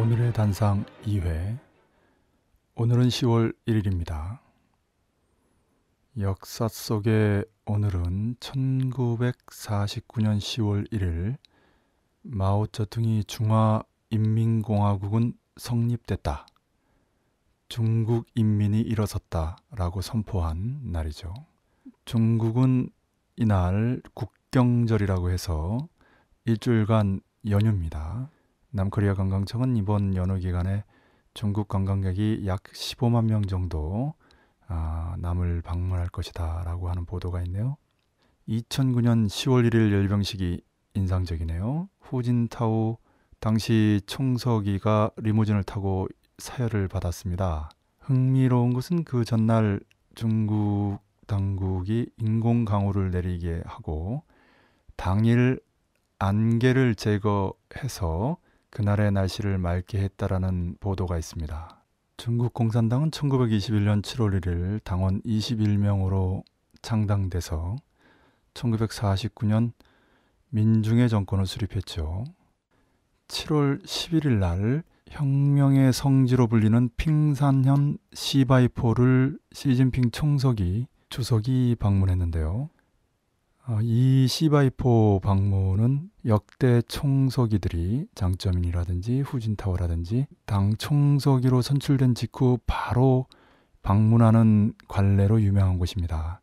오늘의 단상 2회 오늘은 10월 1일입니다. 역사 속의 오늘은 1949년 10월 1일 마오쩌둥이 중화인민공화국은 성립됐다. 중국 인민이 일어섰다. 라고 선포한 날이죠. 중국은 이날 국경절이라고 해서 일주일간 연휴입니다. 남코리아 관광청은 이번 연휴 기간에 중국 관광객이 약 15만 명 정도 아, 남을 방문할 것이다라고 하는 보도가 있네요. 2009년 10월 1일 열병식이 인상적이네요. 후진타오 당시 청서기가 리무진을 타고 사열을 받았습니다. 흥미로운 것은 그 전날 중국 당국이 인공 강우를 내리게 하고 당일 안개를 제거해서 그날의 날씨를 맑게 했다라는 보도가 있습니다. 중국 공산당은 1921년 7월 1일 당원 21명으로 창당돼서 1949년 민중의 정권을 수립했죠. 7월 11일 날 혁명의 성지로 불리는 핑산현 시바이포를 시진핑 총석이 주석이 방문했는데요. 어, 이 시바이포 방문은 역대 총서기들이 장점인이라든지 후진타워라든지 당 총서기로 선출된 직후 바로 방문하는 관례로 유명한 곳입니다.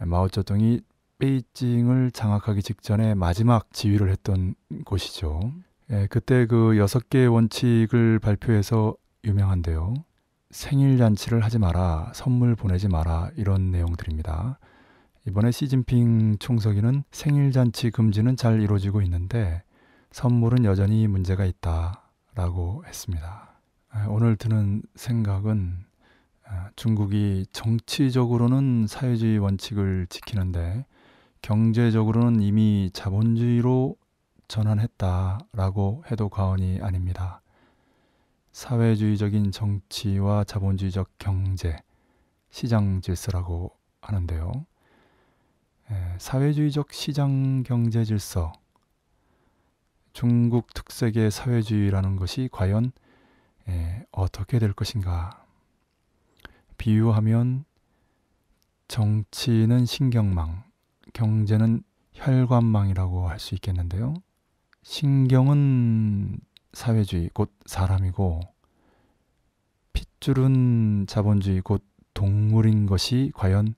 마오쩌둥이 베이징을 장악하기 직전에 마지막 지휘를 했던 곳이죠. 예, 그때 그 여섯 개의 원칙을 발표해서 유명한데요. 생일 잔치를 하지 마라, 선물 보내지 마라 이런 내용들입니다. 이번에 시진핑 총서기는 생일 잔치 금지는 잘 이루어지고 있는데 선물은 여전히 문제가 있다라고 했습니다. 오늘 드는 생각은 중국이 정치적으로는 사회주의 원칙을 지키는데 경제적으로는 이미 자본주의로 전환했다라고 해도 과언이 아닙니다. 사회주의적인 정치와 자본주의적 경제, 시장 질서라고 하는데요. 예, 사회주의적 시장 경제 질서, 중국 특색의 사회주의라는 것이 과연 예, 어떻게 될 것인가? 비유하면 정치는 신경망, 경제는 혈관망이라고 할 수 있겠는데요. 신경은 사회주의, 곧 사람이고, 핏줄은 자본주의, 곧 동물인 것이 과연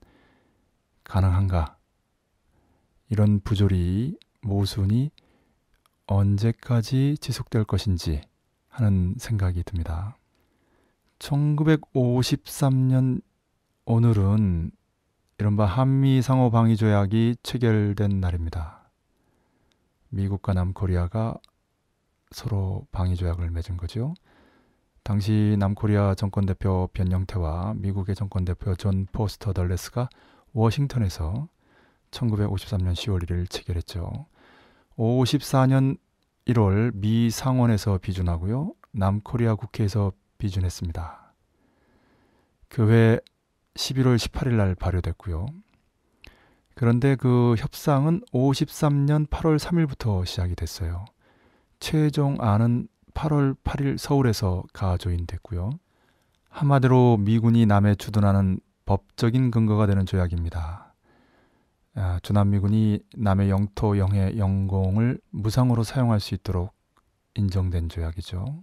가능한가? 이런 부조리, 모순이 언제까지 지속될 것인지 하는 생각이 듭니다. 1953년 오늘은 이른바 한미 상호 방위 조약이 체결된 날입니다. 미국과 남코리아가 서로 방위 조약을 맺은 거죠. 당시 남코리아 정권 대표 변영태와 미국의 정권 대표 존 포스터 덜레스가 워싱턴에서 1953년 10월 1일 체결했죠. 54년 1월 미 상원에서 비준하고요. 남코리아 국회에서 비준했습니다. 그외 11월 18일 날 발효됐고요. 그런데 그 협상은 53년 8월 3일부터 시작이 됐어요. 최종안은 8월 8일 서울에서 가조인됐고요. 한마디로 미군이 남에 주둔하는 법적인 근거가 되는 조약입니다. 주남미군이 아, 남의 영토, 영해, 영공을 무상으로 사용할 수 있도록 인정된 조약이죠.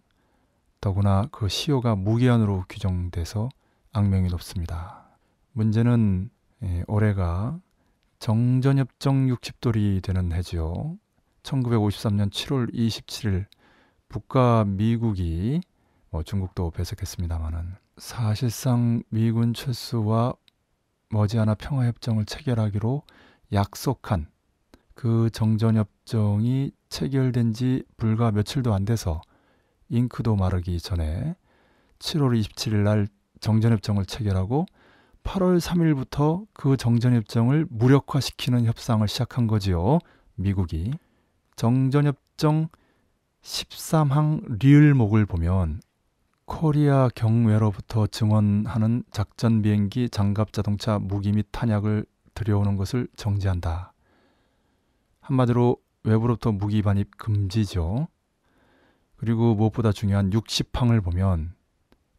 더구나 그 시효가 무기한으로 규정돼서 악명이 높습니다. 문제는 예, 올해가 정전협정 60돌이 되는 해지요. 1953년 7월 27일 북과 미국이 뭐 중국도 배석했습니다마는 사실상 미군 철수와 머지않아 평화협정을 체결하기로 약속한 그 정전협정이 체결된 지 불과 며칠도 안 돼서 잉크도 마르기 전에 7월 27일 날 정전협정을 체결하고 8월 3일부터 그 정전협정을 무력화시키는 협상을 시작한 거지요. 미국이. 정전협정 13항 리을목을 보면 코리아 경외로부터 증원하는 작전 비행기, 장갑 자동차, 무기 및 탄약을 들여오는 것을 정지한다. 한마디로 외부로부터 무기 반입 금지죠. 그리고 무엇보다 중요한 60항을 보면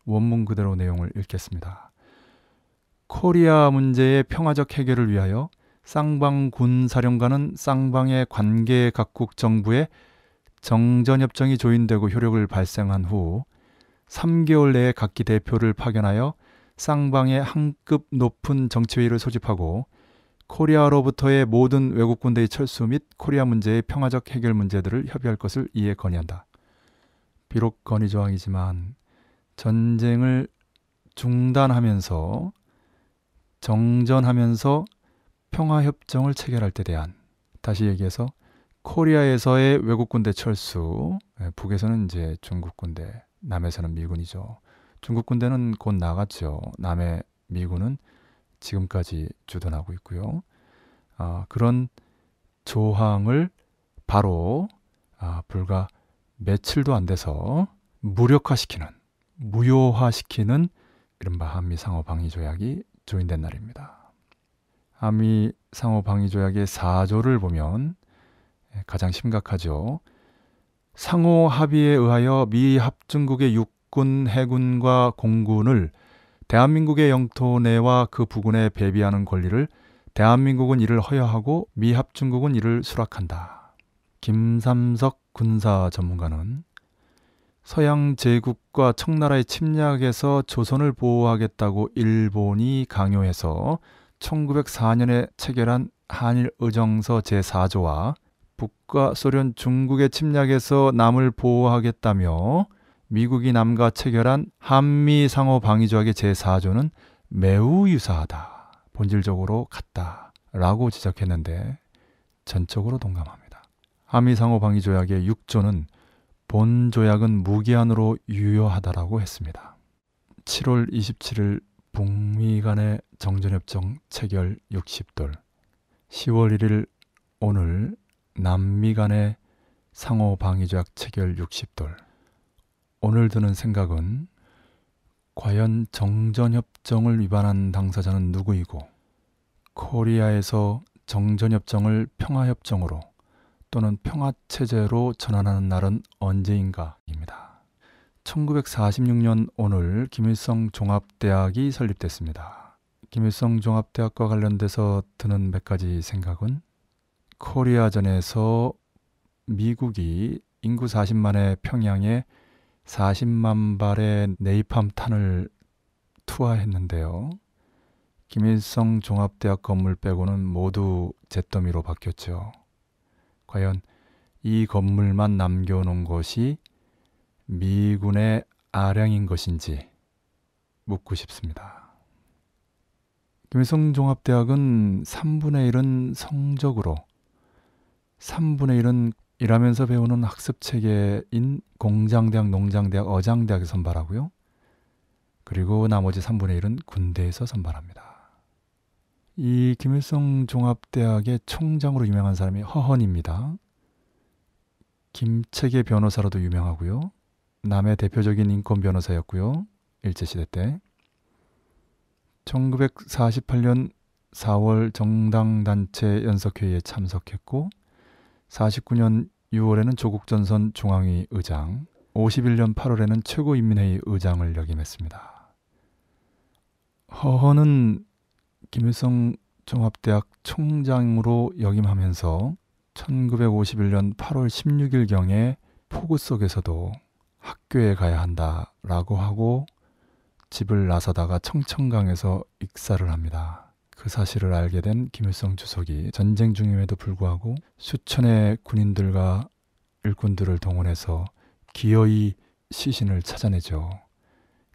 원문 그대로 내용을 읽겠습니다. 코리아 문제의 평화적 해결을 위하여 쌍방 군사령관은 쌍방의 관계 각국 정부에 정전협정이 조인되고 효력을 발생한 후 3개월 내에 각기 대표를 파견하여 쌍방의 한급 높은 정치회의를 소집하고 코리아로부터의 모든 외국군대의 철수 및 코리아 문제의 평화적 해결 문제들을 협의할 것을 이에 건의한다. 비록 건의 조항이지만 전쟁을 중단하면서 정전하면서 평화 협정을 체결할 때 대한 다시 얘기해서 코리아에서의 외국군대 철수 예, 북에서는 이제 중국군대 남에서는 미군이죠. 중국군대는 곧 나갔죠. 남의 미군은 지금까지 주둔하고 있고요. 아, 그런 조항을 바로 아, 불과 며칠도 안 돼서 무력화시키는 무효화시키는 이른바 한미 상호 방위 조약이 조인된 날입니다. 한미 상호 방위 조약의 4조를 보면 예, 가장 심각하죠. 상호 합의에 의하여 미 합중국의 육군, 해군과 공군을 대한민국의 영토 내와 그 부근에 배비하는 권리를 대한민국은 이를 허여하고 미합중국은 이를 수락한다. 김삼석 군사 전문가는 서양 제국과 청나라의 침략에서 조선을 보호하겠다고 일본이 강요해서 1904년에 체결한 한일 의정서 제4조와 북과 소련 중국의 침략에서 남을 보호하겠다며 미국이 남과 체결한 한미 상호 방위 조약의 제4조는 매우 유사하다. 본질적으로 같다. 라고 지적했는데 전적으로 동감합니다. 한미 상호 방위 조약의 6조는 본 조약은 무기한으로 유효하다라고 했습니다. 7월 27일 북미 간의 정전협정 체결 60돌 10월 1일 오늘 남미 간의 상호 방위조약 체결 60돌 오늘 드는 생각은 과연 정전협정을 위반한 당사자는 누구이고 코리아에서 정전협정을 평화협정으로 또는 평화체제로 전환하는 날은 언제인가입니다. 1946년 오늘 김일성 종합대학이 설립됐습니다. 김일성 종합대학과 관련돼서 드는 몇 가지 생각은 코리아전에서 미국이 인구 40만의 평양에 40만 발의 네이팜 탄을 투하했는데요. 김일성 종합대학 건물 빼고는 모두 잿더미로 바뀌었죠. 과연 이 건물만 남겨놓은 것이 미군의 아량인 것인지 묻고 싶습니다. 김일성 종합대학은 3분의 1은 성적으로, 3분의 1은 일하면서 배우는 학습 체계인 공장대학, 농장대학, 어장대학에 선발하고요. 그리고 나머지 3분의 1은 군대에서 선발합니다. 이 김일성 종합대학의 총장으로 유명한 사람이 허헌입니다. 김책의 변호사로도 유명하고요. 남의 대표적인 인권 변호사였고요. 일제시대 때. 1948년 4월 정당단체 연석회의에 참석했고 49년 6월에는 조국 전선 중앙위 의장, 51년 8월에는 최고인민회의 의장을 역임했습니다. 허허는 김일성 종합대학 총장으로 역임하면서 1951년 8월 16일경에 폭우 속에서도 학교에 가야 한다라고 하고 집을 나서다가 청천강에서 익사를 합니다. 그 사실을 알게 된 김일성 주석이 전쟁 중임에도 불구하고 수천의 군인들과 일꾼들을 동원해서 기어이 시신을 찾아내죠.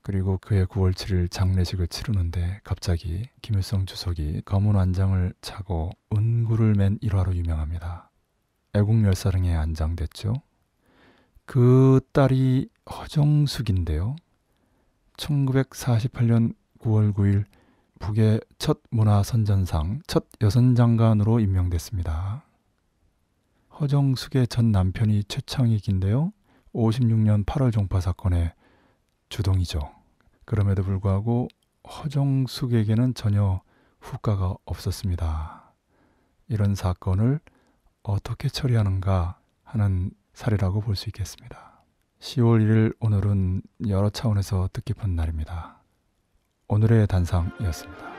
그리고 그해 9월 7일 장례식을 치르는데 갑자기 김일성 주석이 검은 안장을 차고 은구를 맨 일화로 유명합니다. 애국열사릉에 안장됐죠. 그 딸이 허정숙인데요. 1948년 9월 9일 북의 첫 문화선전상 첫 여선장관으로 임명됐습니다. 허정숙의 전 남편이 최창익인데요. 56년 8월 종파 사건의 주동이죠. 그럼에도 불구하고 허정숙에게는 전혀 후과가 없었습니다. 이런 사건을 어떻게 처리하는가 하는 사례라고 볼 수 있겠습니다. 10월 1일 오늘은 여러 차원에서 뜻깊은 날입니다. 오늘의 단상이었습니다.